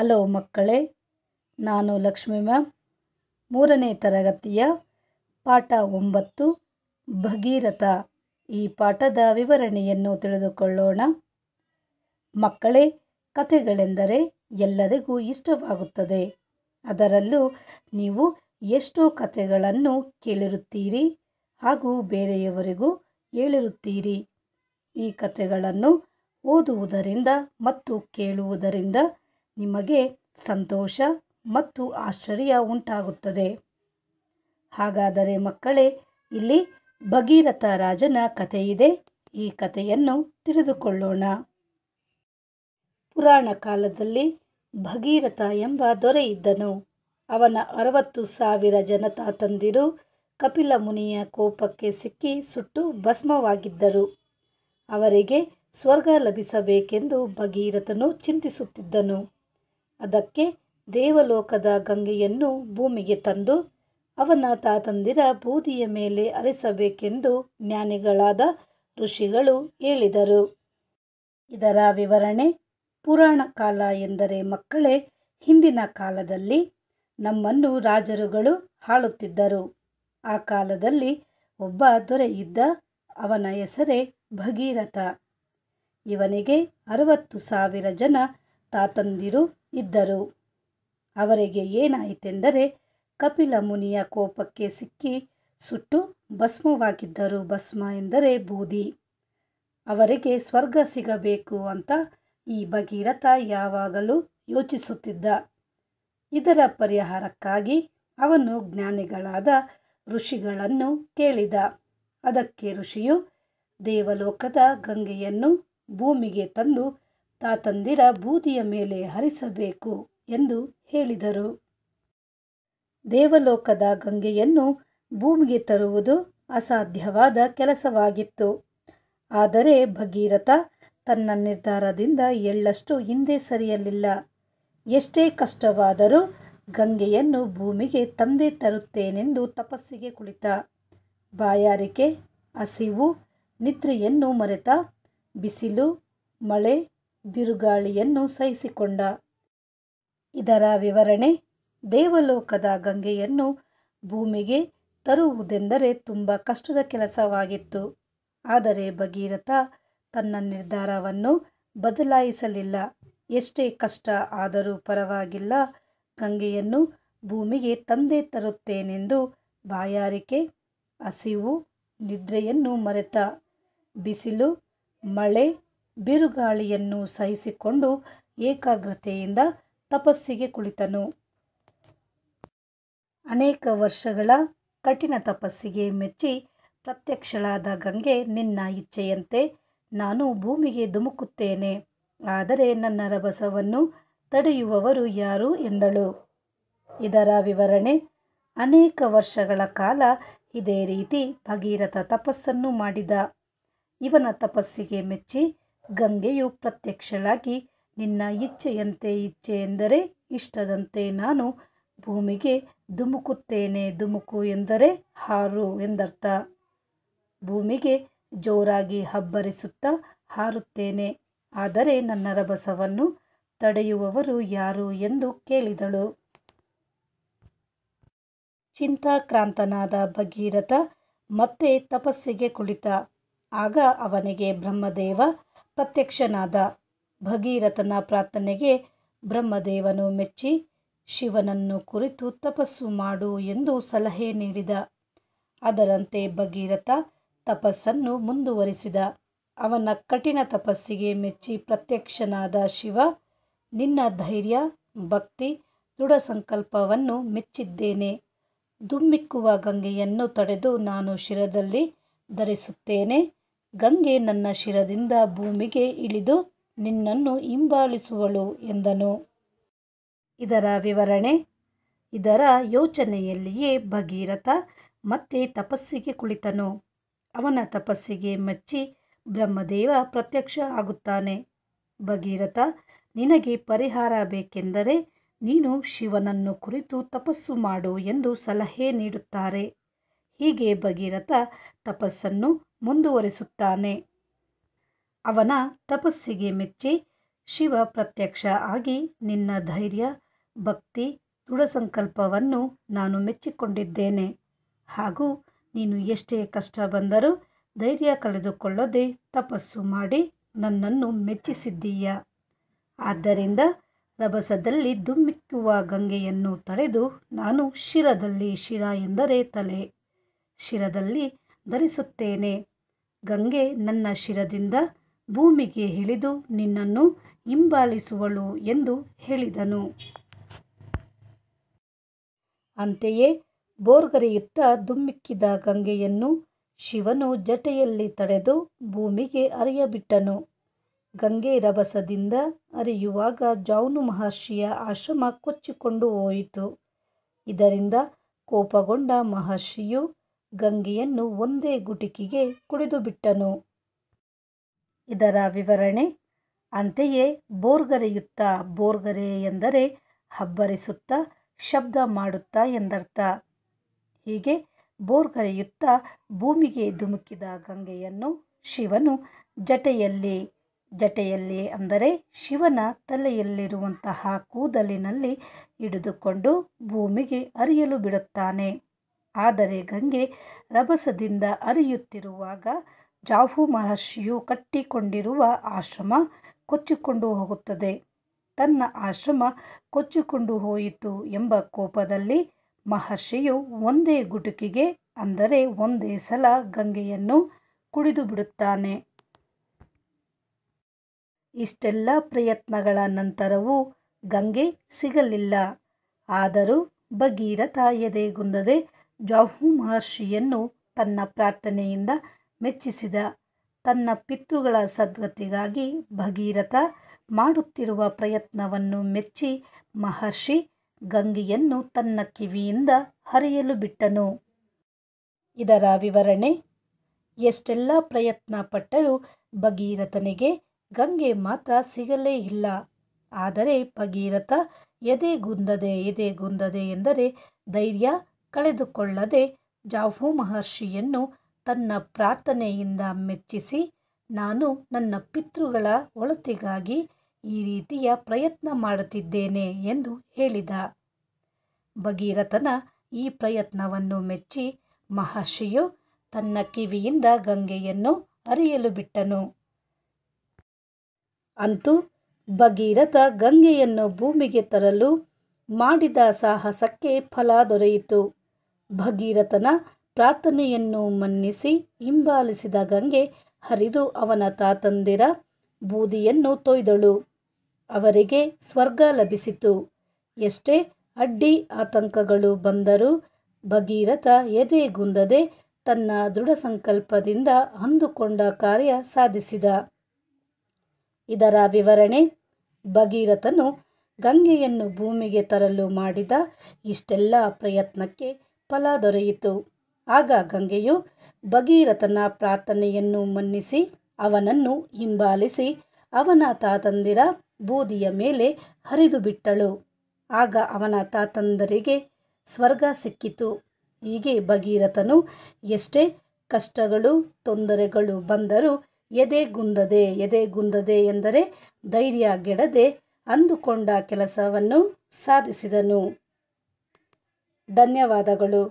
hello ಮಕ್ಕಳೇ ನಾನು Lakshmi ma'am ಮೂರನೇ ತರಗತಿಯ ಪಾಠ ಒಂಬತ್ತು ಭಗೀರಥ ಈ ಪಾಠದ ವಿವರಣೆಯನ್ನು ತಿಳಿದುಕೊಳ್ಳೋಣ ಮಕ್ಕಳೇ ಕಥೆಗಳೆಂದರೆ ಎಲ್ಲರಿಗೂ ಇಷ್ಟವಾಗುತ್ತದೆ ಅದರಲ್ಲೂ ನೀವು ಎಷ್ಟೋ ಕಥೆಗಳನ್ನು ಕೇಳಿರುತ್ತೀರಿ ಹಾಗೂ ಬೇರೆಯವರಿಗೂ ಹೇಳಿರುತ್ತೀರಿ ಈ ಕಥೆಗಳನ್ನು ಓದುವುದರಿಂದ ಮತ್ತು ಕೇಳುವುದರಿಂದ ನಿಮಗೆ ಸಂತೋಷ ಮತ್ತು ಆಶ್ಚರ್ಯ ಉಂಟಾಗುತ್ತದೆ ಹಾಗಾದರೆ ಮಕ್ಕಳೇ ಇಲ್ಲಿ ಭಗೀರಥ ರಾಜನ ಕಥೆಯಿದೆ ಈ ಕಥೆಯನ್ನು ತಿಳಿದುಕೊಳ್ಳೋಣ ಪುರಾಣ ಕಾಲದಲ್ಲಿ ಭಗೀರಥ ಎಂಬ ದೊರೆ ಇದ್ದನು ಅವನ ಅರವತ್ತು ಸಾವಿರ ಜನತಾ ತಂದಿರು ಕಪಿಲ ಮುನಿಯ ಕೋಪಕ್ಕೆ ಸಿಕ್ಕಿ ಸುಟ್ಟು ಭಸ್ಮವಾಗಿದ್ದರು ಅವರಿಗೆ ಸ್ವರ್ಗ ಲಭಿಸಬೇಕೆಂದು ಭಗೀರಥನು ಚಿಂತಿಸುತ್ತಿದ್ದನು ಅದಕ್ಕೆ ದೇವಲೋಕದ ಗಂಗೆಯನ್ನು ಭೂಮಿಗೆ ತಂದು ಅವನ ತಾತಂದಿರ ಬೂದಿಯ ಮೇಲೆ ಅರಿಸಬೇಕೆಂದು ಜ್ಞಾನಿಗಳಾದ ಋಷಿಗಳು ಹೇಳಿದರು ಇದರ ವಿವರಣೆ ಪುರಾಣ ಕಾಲ ಎಂದರೆ ಮಕ್ಕಳೇ ಹಿಂದಿನ ಕಾಲದಲ್ಲಿ ನಮ್ಮನ್ನು ರಾಜರುಗಳು ಹಾಳುತ್ತಿದ್ದರು ಆ ಕಾಲದಲ್ಲಿ ಒಬ್ಬ ದೊರೆಯಿದ್ದ ಅವನ ಹೆಸರೇ ಭಗೀರಥ ಇವನಿಗೆ ಅರವತ್ತು ಸಾವಿರ ಜನ ತಾತಂದಿರು ಇದ್ದರು ಅವರಿಗೆ ಏನಾಯಿತೆಂದರೆ ಕಪಿಲ ಮುನಿಯ ಕೋಪಕ್ಕೆ ಸಿಕ್ಕಿ ಸುಟ್ಟು ಭಸ್ಮವಾಗಿದ್ದರು ಭಸ್ಮ ಎಂದರೆ ಬೂದಿ ಅವರಿಗೆ ಸ್ವರ್ಗ ಸಿಗಬೇಕು ಅಂತ ಈ ಭಗೀರಥ ಯಾವಾಗಲೂ ಯೋಚಿಸುತ್ತಿದ್ದ ಇದರ ಪರಿಹಾರಕ್ಕಾಗಿ ಅವನು ಜ್ಞಾನಿಗಳಾದ ಋಷಿಗಳನ್ನು ಕೇಳಿದ ಅದಕ್ಕೆ ಋಷಿಯು ದೇವಲೋಕದ ಗಂಗೆಯನ್ನು ಭೂಮಿಗೆ ತಂದು ತಾತಂದಿರ ಬೂದಿಯ ಮೇಲೆ ಹರಿಸಬೇಕು ಎಂದು ಹೇಳಿದರು ದೇವಲೋಕದ ಗಂಗೆಯನ್ನು ಭೂಮಿಗೆ ತರುವುದು ಅಸಾಧ್ಯವಾದ ಕೆಲಸವಾಗಿತ್ತು ಆದರೆ ಭಗೀರಥ ತನ್ನ ನಿರ್ಧಾರದಿಂದ ಎಳ್ಳಷ್ಟು ಹಿಂದೆ ಸರಿಯಲಿಲ್ಲ ಎಷ್ಟೇ ಕಷ್ಟವಾದರೂ ಗಂಗೆಯನ್ನು ಭೂಮಿಗೆ ತಂದೆ ತರುತ್ತೇನೆಂದು ತಪಸ್ಸಿಗೆ ಕುಳಿತ ಬಾಯಾರಿಕೆ ಹಸಿವು ನಿದ್ರೆಯನ್ನು ಮರೆತ ಬಿಸಿಲು ಮಳೆ ಬಿರುಗಾಳಿಯನ್ನು ಸಹಿಸಿಕೊಂಡ ಇದರ ವಿವರಣೆ ದೇವಲೋಕದ ಗಂಗೆಯನ್ನು ಭೂಮಿಗೆ ತರುವುದೆಂದರೆ ತುಂಬ ಕಷ್ಟದ ಕೆಲಸವಾಗಿತ್ತು ಆದರೆ ಭಗೀರಥ ತನ್ನ ನಿರ್ಧಾರವನ್ನು ಬದಲಾಯಿಸಲಿಲ್ಲ ಎಷ್ಟೇ ಕಷ್ಟ ಆದರೂ ಪರವಾಗಿಲ್ಲ ಗಂಗೆಯನ್ನು ಭೂಮಿಗೆ ತಂದೆ ತರುತ್ತೇನೆಂದು ಬಾಯಾರಿಕೆ ಹಸಿವು ನಿದ್ರೆಯನ್ನು ಮರೆತ ಬಿಸಿಲು ಮಳೆ ಬಿರುಗಾಳಿಯನ್ನು ಸಹಿಸಿಕೊಂಡು ಏಕಾಗ್ರತೆಯಿಂದ ತಪಸ್ಸಿಗೆ ಕುಳಿತನು ಅನೇಕ ವರ್ಷಗಳ ಕಠಿಣ ತಪಸ್ಸಿಗೆ ಮೆಚ್ಚಿ ಪ್ರತ್ಯಕ್ಷಳಾದ ಗಂಗೆ ನಿನ್ನ ಇಚ್ಛೆಯಂತೆ ನಾನು ಭೂಮಿಗೆ ಧುಮುಕುತ್ತೇನೆ ಆದರೆ ನನ್ನ ರಭಸವನ್ನು ತಡೆಯುವವರು ಯಾರು ಎಂದಳು ಇದರ ವಿವರಣೆ ಅನೇಕ ವರ್ಷಗಳ ಕಾಲ ಇದೇ ರೀತಿ ಭಗೀರಥ ತಪಸ್ಸನ್ನು ಮಾಡಿದ ಇವನ ತಪಸ್ಸಿಗೆ ಮೆಚ್ಚಿ ಗಂಗೆಯು ಪ್ರತ್ಯಕ್ಷಳಾಗಿ ನಿನ್ನ ಇಚ್ಛೆಯಂತೆ ಇಚ್ಛೆ ಎಂದರೆ ಇಷ್ಟದಂತೆ ನಾನು ಭೂಮಿಗೆ ಧುಮುಕುತ್ತೇನೆ ಧುಮುಕು ಎಂದರೆ ಹಾರು ಎಂದರ್ಥ ಭೂಮಿಗೆ ಜೋರಾಗಿ ಹಬ್ಬರಿಸುತ್ತಾ ಹಾರುತ್ತೇನೆ ಆದರೆ ನನ್ನ ರಭಸವನ್ನು ತಡೆಯುವವರು ಯಾರು ಎಂದು ಕೇಳಿದಳು ಚಿಂತಾಕ್ರಾಂತನಾದ ಭಗೀರಥ ಮತ್ತೆ ತಪಸ್ಸಿಗೆ ಕುಳಿತ ಆಗ ಅವನಿಗೆ ಬ್ರಹ್ಮದೇವ ಪ್ರತ್ಯಕ್ಷನಾದ ಭಗೀರಥನ ಪ್ರಾರ್ಥನೆಗೆ ಬ್ರಹ್ಮದೇವನು ಮೆಚ್ಚಿ ಶಿವನನ್ನು ಕುರಿತು ತಪಸ್ಸು ಮಾಡು ಎಂದು ಸಲಹೆ ನೀಡಿದ ಅದರಂತೆ ಭಗೀರಥ ತಪಸ್ಸನ್ನು ಮುಂದುವರಿಸಿದ ಅವನ ಕಠಿಣ ತಪಸ್ಸಿಗೆ ಮೆಚ್ಚಿ ಪ್ರತ್ಯಕ್ಷನಾದ ಶಿವ ನಿನ್ನ ಧೈರ್ಯ ಭಕ್ತಿ ದೃಢ ಸಂಕಲ್ಪವನ್ನು ಮೆಚ್ಚಿದ್ದೇನೆ ದುಮ್ಮಿಕ್ಕುವ ಗಂಗೆಯನ್ನು ತಡೆದು ನಾನು ಶಿರದಲ್ಲಿ ಧರಿಸುತ್ತೇನೆ ಗಂಗೆ ನನ್ನ ಶಿರದಿಂದ ಭೂಮಿಗೆ ಇಳಿದು ನಿನ್ನನ್ನು ಹಿಂಬಾಲಿಸುವಳು ಎಂದನು ಇದರ ವಿವರಣೆ ಇದರ ಯೋಚನೆಯಲ್ಲಿಯೇ ಭಗೀರಥ ಮತ್ತೆ ತಪಸ್ಸಿಗೆ ಕುಳಿತನು ಅವನ ತಪಸ್ಸಿಗೆ ಮೆಚ್ಚಿ ಬ್ರಹ್ಮದೇವ ಪ್ರತ್ಯಕ್ಷ ಆಗುತ್ತಾನೆ ಭಗೀರಥ ನಿನಗೆ ಪರಿಹಾರ ಬೇಕೆಂದರೆ ನೀನು ಶಿವನನ್ನು ಕುರಿತು ತಪಸ್ಸು ಮಾಡು ಎಂದು ಸಲಹೆ ನೀಡುತ್ತಾರೆ ಹೀಗೆ ಭಗೀರಥ ತಪಸ್ಸನ್ನು ಮುಂದುವರಿಸುತ್ತಾನೆ ಅವನ ತಪಸ್ಸಿಗೆ ಮೆಚ್ಚಿ ಶಿವ ಪ್ರತ್ಯಕ್ಷ ಆಗಿ ನಿನ್ನ ಧೈರ್ಯ ಭಕ್ತಿ ದೃಢ ಸಂಕಲ್ಪವನ್ನು ನಾನು ಮೆಚ್ಚಿಕೊಂಡಿದ್ದೇನೆ ಹಾಗೂ ನೀನು ಎಷ್ಟೇ ಕಷ್ಟ ಬಂದರೂ ಧೈರ್ಯ ಕಳೆದುಕೊಳ್ಳದೆ ತಪಸ್ಸು ಮಾಡಿ ನನ್ನನ್ನು ಮೆಚ್ಚಿಸಿದ್ದೀಯ ಆದ್ದರಿಂದ ರಭಸದಲ್ಲಿ ದುಮ್ಮಿಕ್ಕುವ ಗಂಗೆಯನ್ನು ತಡೆದು ನಾನು ಶಿರದಲ್ಲಿ ಶಿರ ಎಂದರೆ ತಲೆ ಶಿರದಲ್ಲಿ ಧರಿಸುತ್ತೇನೆ ಗಂಗೆ ನನ್ನ ಶಿರದಿಂದ ಭೂಮಿಗೆ ಇಳಿದು ನಿನ್ನನ್ನು ಹಿಂಬಾಲಿಸುವಳು ಎಂದು ಹೇಳಿದನು ಅಂತೆಯೇ ಬೋರ್ಗರೆಯುತ್ತ ದುಮ್ಮಿಕ್ಕಿದ ಗಂಗೆಯನ್ನು ಶಿವನು ಜಟೆಯಲ್ಲಿ ತಡೆದು ಭೂಮಿಗೆ ಅರಿಯಬಿಟ್ಟನು ಗಂಗೆ ರಭಸದಿಂದ ಅರಿಯುವಾಗ ಜೌನು ಮಹರ್ಷಿಯ ಆಶ್ರಮ ಕೊಚ್ಚಿಕೊಂಡು ಹೋಯಿತು ಇದರಿಂದ ಕೋಪಗೊಂಡ ಮಹರ್ಷಿಯು ಗಂಗೆಯನ್ನು ಒಂದೇ ಗುಟಿಕಿಗೆ ಕುಡಿದುಬಿಟ್ಟನು ಇದರ ವಿವರಣೆ ಅಂತೆಯೇ ಬೋರ್ಗರೆಯುತ್ತ ಬೋರ್ಗರೆ ಎಂದರೆ ಹಬ್ಬರಿಸುತ್ತಾ ಶಬ್ದ ಮಾಡುತ್ತಾ ಎಂದರ್ಥ ಹೀಗೆ ಬೋರ್ಗರೆಯುತ್ತಾ ಭೂಮಿಗೆ ಧುಮುಕಿದ ಗಂಗೆಯನ್ನು ಶಿವನು ಜಟೆಯಲ್ಲಿ ಜಟೆಯಲ್ಲಿ ಅಂದರೆ ಶಿವನ ತಲೆಯಲ್ಲಿರುವಂತಹ ಕೂದಲಿನಲ್ಲಿ ಹಿಡಿದುಕೊಂಡು ಭೂಮಿಗೆ ಅರಿಯಲು ಬಿಡುತ್ತಾನೆ ಆದರೆ ಗಂಗೆ ರಭಸದಿಂದ ಅರಿಯುತ್ತಿರುವಾಗ ಜಾಹು ಮಹರ್ಷಿಯು ಕಟ್ಟಿಕೊಂಡಿರುವ ಆಶ್ರಮ ಕೊಚ್ಚಿಕೊಂಡು ಹೋಗುತ್ತದೆ ತನ್ನ ಆಶ್ರಮ ಕೊಚ್ಚಿಕೊಂಡು ಹೋಯಿತು ಎಂಬ ಕೋಪದಲ್ಲಿ ಮಹರ್ಷಿಯು ಒಂದೇ ಗುಟುಕಿಗೆ ಅಂದರೆ ಒಂದೇ ಸಲ ಗಂಗೆಯನ್ನು ಕುಡಿದು ಬಿಡುತ್ತಾನೆ ಇಷ್ಟೆಲ್ಲ ಪ್ರಯತ್ನಗಳ ನಂತರವೂ ಗಂಗೆ ಸಿಗಲಿಲ್ಲ ಆದರೂ ಭಗೀರಥ ಎದೆಗುಂದದೆ ಜಾಹು ಮಹರ್ಷಿಯನ್ನು ತನ್ನ ಪ್ರಾರ್ಥನೆಯಿಂದ ಮೆಚ್ಚಿಸಿದ ತನ್ನ ಪಿತೃಗಳ ಸದ್ಗತಿಗಾಗಿ ಭಗೀರಥ ಮಾಡುತ್ತಿರುವ ಪ್ರಯತ್ನವನ್ನು ಮೆಚ್ಚಿ ಮಹರ್ಷಿ ಗಂಗೆಯನ್ನು ತನ್ನ ಕಿವಿಯಿಂದ ಹರಿಯಲು ಬಿಟ್ಟನು ಇದರ ವಿವರಣೆ ಎಷ್ಟೆಲ್ಲ ಪ್ರಯತ್ನ ಪಟ್ಟರೂ ಭಗೀರಥನಿಗೆ ಗಂಗೆ ಮಾತ್ರ ಸಿಗಲೇ ಇಲ್ಲ ಆದರೆ ಭಗೀರಥ ಎದೆ ಗುಂದದೆ ಎದೆ ಗುಂದದೆ ಎಂದರೆ ಧೈರ್ಯ ಕಳೆದುಕೊಳ್ಳದೆ ಜಾಹು ಮಹರ್ಷಿಯನ್ನು ತನ್ನ ಪ್ರಾರ್ಥನೆಯಿಂದ ಮೆಚ್ಚಿಸಿ ನಾನು ನನ್ನ ಪಿತೃಗಳ ಒಳತಿಗಾಗಿ ಈ ರೀತಿಯ ಪ್ರಯತ್ನ ಮಾಡುತ್ತಿದ್ದೇನೆ ಎಂದು ಹೇಳಿದ ಭಗೀರಥನ ಈ ಪ್ರಯತ್ನವನ್ನು ಮೆಚ್ಚಿ ಮಹರ್ಷಿಯು ತನ್ನ ಕಿವಿಯಿಂದ ಗಂಗೆಯನ್ನು ಅರಿಯಲು ಬಿಟ್ಟನು ಅಂತೂ ಭಗೀರಥ ಗಂಗೆಯನ್ನು ಭೂಮಿಗೆ ತರಲು ಮಾಡಿದ ಸಾಹಸಕ್ಕೆ ಫಲ ದೊರೆಯಿತು ಭಗೀರಥನ ಪ್ರಾರ್ಥನೆಯನ್ನು ಮನ್ನಿಸಿ ಹಿಂಬಾಲಿಸಿದ ಗಂಗೆ ಹರಿದು ಅವನ ತಾತಂದಿರ ಬೂದಿಯನ್ನು ತೊಯ್ದಳು ಅವರಿಗೆ ಸ್ವರ್ಗ ಲಭಿಸಿತು ಎಷ್ಟೇ ಅಡ್ಡಿ ಆತಂಕಗಳು ಬಂದರೂ ಭಗೀರಥ ಎದೆಗುಂದದೆ ತನ್ನ ದೃಢ ಸಂಕಲ್ಪದಿಂದ ಅಂದುಕೊಂಡ ಕಾರ್ಯ ಸಾಧಿಸಿದ ಇದರ ವಿವರಣೆ ಭಗೀರಥನು ಗಂಗೆಯನ್ನು ಭೂಮಿಗೆ ತರಲು ಮಾಡಿದ ಇಷ್ಟೆಲ್ಲ ಪ್ರಯತ್ನಕ್ಕೆ ಫಲ ದೊರೆಯಿತು ಆಗ ಗಂಗೆಯು ಭಗೀರಥನ ಪ್ರಾರ್ಥನೆಯನ್ನು ಮನ್ನಿಸಿ ಅವನನ್ನು ಹಿಂಬಾಲಿಸಿ ಅವನ ತಾತಂದಿರ ಬೂದಿಯ ಮೇಲೆ ಹರಿದು ಬಿಟ್ಟಳು ಆಗ ಅವನ ತಾತಂದರಿಗೆ ಸ್ವರ್ಗ ಸಿಕ್ಕಿತು ಹೀಗೆ ಭಗೀರಥನು ಎಷ್ಟೇ ಕಷ್ಟಗಳು ತೊಂದರೆಗಳು ಬಂದರೂ ಎದೆ ಗುಂದದೆ ಎದೆ ಗುಂದದೆ ಎಂದರೆ ಧೈರ್ಯ ಗೆಡದೆ ಅಂದುಕೊಂಡ ಕೆಲಸವನ್ನು ಸಾಧಿಸಿದನು ಧನ್ಯವಾದಗಳು